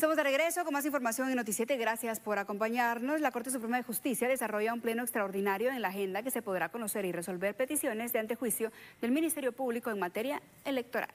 Estamos de regreso con más información en Noticiete. Gracias por acompañarnos. La Corte Suprema de Justicia desarrolla un pleno extraordinario en la agenda que se podrá conocer y resolver peticiones de antejuicio del Ministerio Público en materia electoral.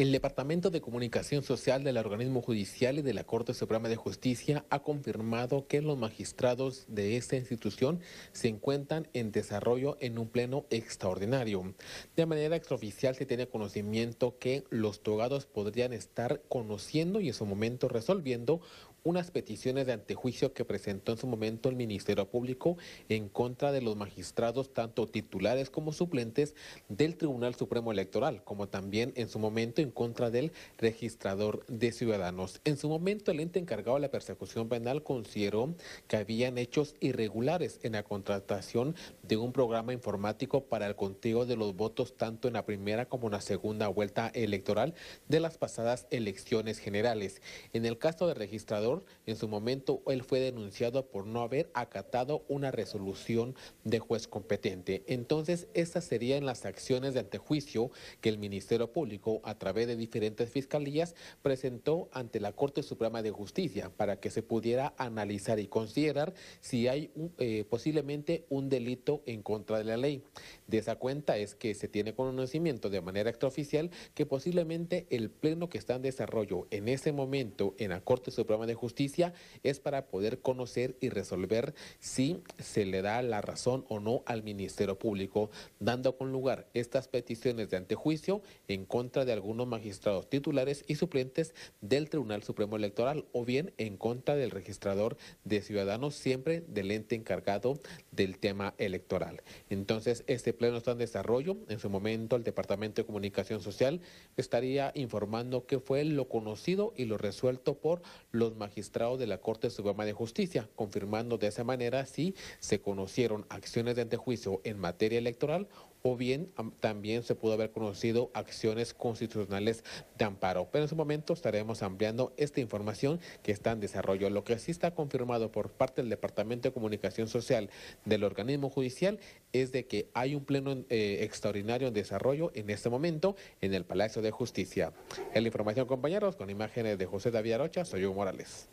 El Departamento de Comunicación Social del organismo judicial y de la Corte Suprema de Justicia ha confirmado que los magistrados de esta institución se encuentran en desarrollo en un pleno extraordinario. De manera extraoficial se tiene conocimiento que los togados podrían estar conociendo y en su momento resolviendo unas peticiones de antejuicio que presentó en su momento el Ministerio Público en contra de los magistrados, tanto titulares como suplentes del Tribunal Supremo Electoral, como también en su momento contra del registrador de ciudadanos. En su momento, el ente encargado de la persecución penal consideró que habían hechos irregulares en la contratación de un programa informático para el conteo de los votos tanto en la primera como en la segunda vuelta electoral de las pasadas elecciones generales. En el caso del registrador, en su momento él fue denunciado por no haber acatado una resolución de juez competente. Entonces, estas serían las acciones de antejuicio que el Ministerio Público a través de diferentes fiscalías, presentó ante la Corte Suprema de Justicia para que se pudiera analizar y considerar si hay eh, posiblemente un delito en contra de la ley. De esa cuenta es que se tiene conocimiento de manera extraoficial que posiblemente el pleno que está en desarrollo en ese momento en la Corte Suprema de Justicia es para poder conocer y resolver si se le da la razón o no al Ministerio Público, dando con lugar estas peticiones de antejuicio en contra de algunos magistrados titulares y suplentes del Tribunal Supremo Electoral o bien en contra del registrador de ciudadanos, siempre del ente encargado del tema electoral. Entonces, este pleno está en desarrollo. En su momento, el Departamento de Comunicación Social estaría informando qué fue lo conocido y lo resuelto por los magistrados de la Corte Suprema de Justicia, confirmando de esa manera si se conocieron acciones de antejuicio en materia electoral o bien también se pudo haber conocido acciones constitucionales de amparo. Pero en su momento estaremos ampliando esta información que está en desarrollo. Lo que sí está confirmado por parte del Departamento de Comunicación Social del organismo judicial es de que hay un pleno eh, extraordinario en desarrollo en este momento en el Palacio de Justicia. En la información, compañeros, con imágenes de José David Arocha, soy Hugo Morales.